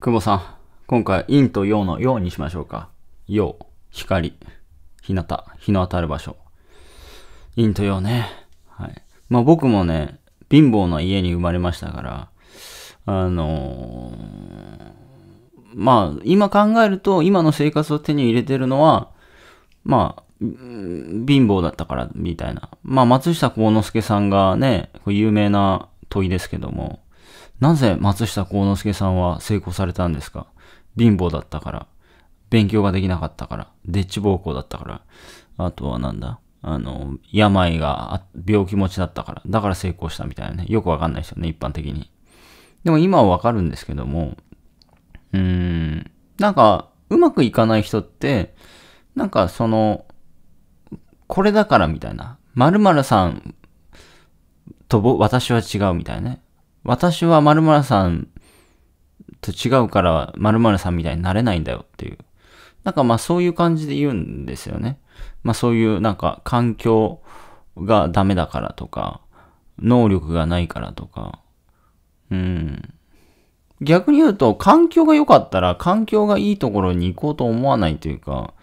久保さん、今回、陰と陽の陽にしましょうか。陽、光、日向、日の当たる場所。陰と陽ね。はい。まあ僕もね、貧乏な家に生まれましたから、あのー、まあ今考えると、今の生活を手に入れてるのは、まあ、貧乏だったからみたいな。まあ松下幸之助さんがね、有名な問いですけども、なぜ松下幸之助さんは成功されたんですか貧乏だったから。勉強ができなかったから。でっち暴行だったから。あとはなんだあの、病が、病気持ちだったから。だから成功したみたいなね。よくわかんないですよね、一般的に。でも今はわかるんですけども、うーん、なんか、うまくいかない人って、なんかその、これだからみたいな。〇〇さんと私は違うみたいなね。私は〇〇さんと違うから〇〇さんみたいになれないんだよっていう。なんかまあそういう感じで言うんですよね。まあそういうなんか環境がダメだからとか、能力がないからとか。うん。逆に言うと、環境が良かったら、環境がいいところに行こうと思わないというか、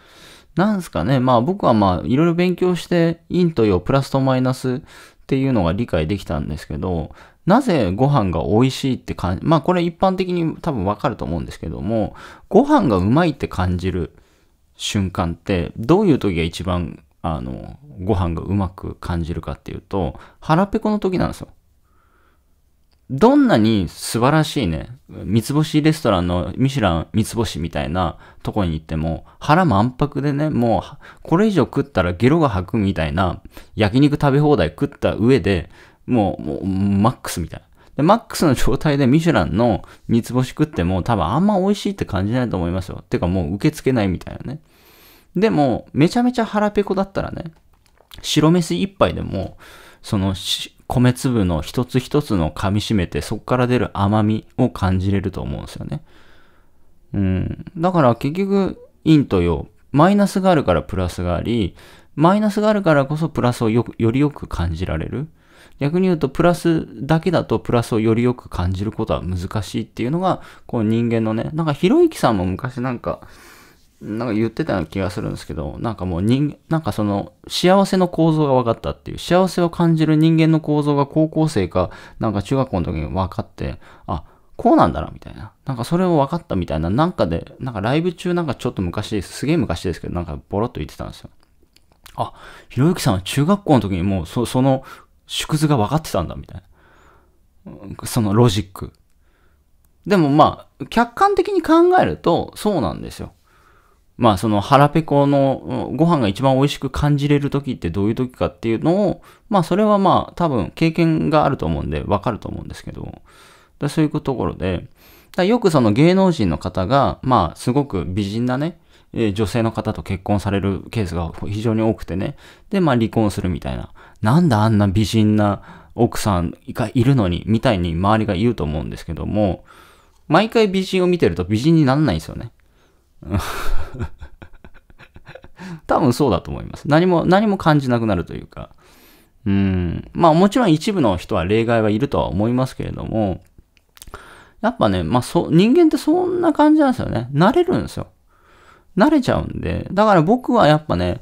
なんすかね。まあ僕はまあいろいろ勉強して、陰と陽、プラスとマイナスっていうのが理解できたんですけど、なぜご飯が美味しいって感じ、まあこれ一般的に多分わかると思うんですけども、ご飯がうまいって感じる瞬間って、どういう時が一番、あの、ご飯がうまく感じるかっていうと、腹ペコの時なんですよ。どんなに素晴らしいね、三つ星レストランのミシュラン三つ星みたいなとこに行っても、腹満腹でね、もうこれ以上食ったらゲロが吐くみたいな焼肉食べ放題食った上で、もう、もう、マックスみたいな。で、マックスの状態でミシュランの三つ星食っても多分あんま美味しいって感じないと思いますよ。てかもう受け付けないみたいなね。でも、めちゃめちゃ腹ペコだったらね、白飯一杯でも、その米粒の一つ一つの噛み締めて、そこから出る甘みを感じれると思うんですよね。うん。だから結局、陰と陽、マイナスがあるからプラスがあり、マイナスがあるからこそプラスをよりよく感じられる。逆に言うとプラスだけだとプラスをよりよく感じることは難しいっていうのが、こう人間のね、なんかひろゆきさんも昔なんか、なんか言ってたような気がするんですけど、なんかもう人、なんかその幸せの構造が分かったっていう、幸せを感じる人間の構造が高校生か、なんか中学校の時に分かって、あ、こうなんだな、みたいな。なんかそれを分かったみたいな、なんかで、なんかライブ中なんかちょっと昔です。すげえ昔ですけど、なんかボロッと言ってたんですよ。あ、ひろゆきさんは中学校の時にもうそ、その縮図が分かってたんだ、みたいな。そのロジック。でもまあ、客観的に考えると、そうなんですよ。まあ、その腹ペコのご飯が一番美味しく感じれる時ってどういう時かっていうのを、まあ、それはまあ、多分経験があると思うんで、わかると思うんですけど、だそういうところで、だよくその芸能人の方が、まあ、すごく美人なね、え女性の方と結婚されるケースが非常に多くてね、で、まあ、離婚するみたいな。なんだあんな美人な奥さんがいるのに、みたいに周りが言うと思うんですけども、毎回美人を見てると美人にならないんですよね。多分そうだと思います。何も、何も感じなくなるというか。うん。まあもちろん一部の人は例外はいるとは思いますけれども、やっぱね、まあそ、人間ってそんな感じなんですよね。慣れるんですよ。慣れちゃうんで。だから僕はやっぱね、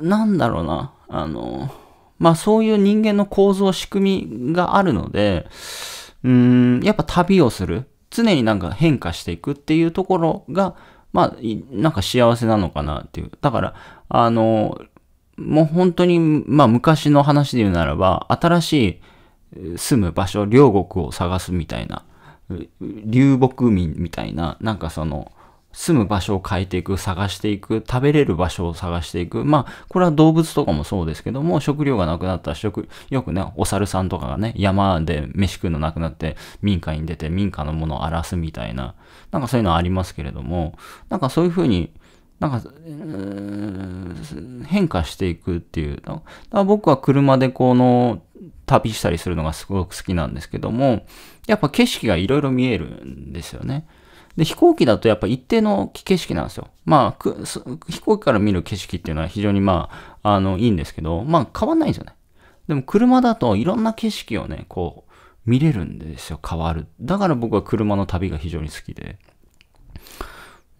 なんだろうな。あの、まあそういう人間の構造、仕組みがあるので、うん、やっぱ旅をする。常になんか変化していくっていうところが、まあ、なんか幸せなのかなっていう。だから、あの、もう本当に、まあ昔の話で言うならば、新しい住む場所、両国を探すみたいな、流木民みたいな、なんかその、住む場所を変えていく、探していく、食べれる場所を探していく。まあ、これは動物とかもそうですけども、食料がなくなった食、よくね、お猿さんとかがね、山で飯食うのなくなって、民家に出て民家のものを荒らすみたいな、なんかそういうのありますけれども、なんかそういうふうに、なんか、変化していくっていう。だから僕は車でこの旅したりするのがすごく好きなんですけども、やっぱ景色がいろいろ見えるんですよね。で、飛行機だとやっぱ一定の景色なんですよ。まあ、飛行機から見る景色っていうのは非常にまあ、あの、いいんですけど、まあ変わんないんですよね。でも車だといろんな景色をね、こう、見れるんですよ、変わる。だから僕は車の旅が非常に好きで。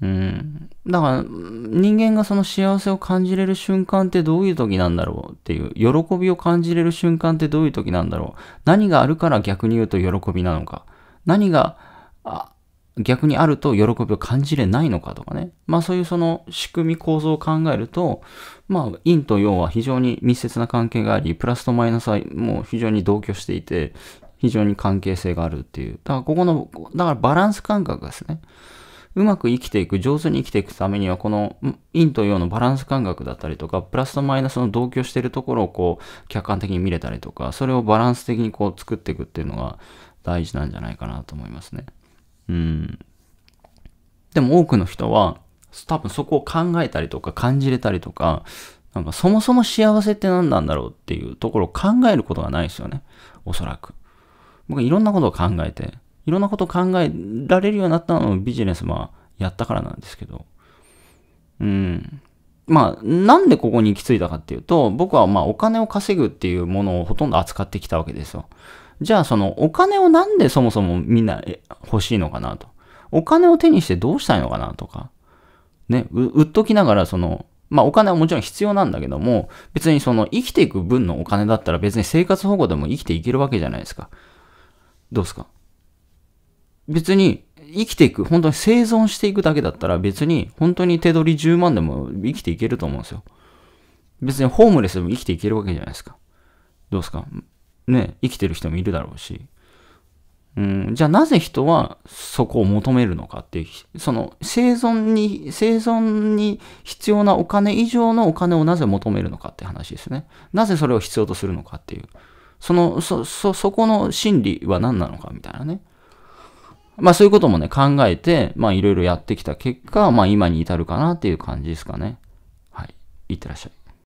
うん。だから、人間がその幸せを感じれる瞬間ってどういう時なんだろうっていう、喜びを感じれる瞬間ってどういう時なんだろう。何があるから逆に言うと喜びなのか。何が、あ、逆にあると喜びを感じれないのかとかね。まあそういうその仕組み構造を考えると、まあ陰と陽は非常に密接な関係があり、プラスとマイナスはもう非常に同居していて、非常に関係性があるっていう。だからここの、だからバランス感覚ですね。うまく生きていく、上手に生きていくためには、この陰と陽のバランス感覚だったりとか、プラスとマイナスの同居しているところをこう、客観的に見れたりとか、それをバランス的にこう作っていくっていうのが大事なんじゃないかなと思いますね。うん。でも多くの人は、多分そこを考えたりとか感じれたりとか、なんかそもそも幸せって何なんだろうっていうところを考えることがないですよね。おそらく。僕いろんなことを考えて、いろんなことを考えられるようになったのをビジネスはやったからなんですけど。うん。まあ、なんでここに行き着いたかっていうと、僕はまあお金を稼ぐっていうものをほとんど扱ってきたわけですよ。じゃあそのお金をなんでそもそもみんな欲しいのかなと。お金を手にしてどうしたいのかなとか。ね、売っときながらその、まあお金はもちろん必要なんだけども、別にその生きていく分のお金だったら別に生活保護でも生きていけるわけじゃないですか。どうですか別に生きていく、本当に生存していくだけだったら別に本当に手取り10万でも生きていけると思うんですよ。別にホームレスでも生きていけるわけじゃないですか。どうですかね、生きてる人もいるだろうし、うん、じゃあなぜ人はそこを求めるのかっていう、その生存に、生存に必要なお金以上のお金をなぜ求めるのかって話ですね。なぜそれを必要とするのかっていう。その、そ、そ、そこの心理は何なのかみたいなね。まあそういうこともね、考えて、まあいろいろやってきた結果、まあ今に至るかなっていう感じですかね。はい。いってらっしゃい。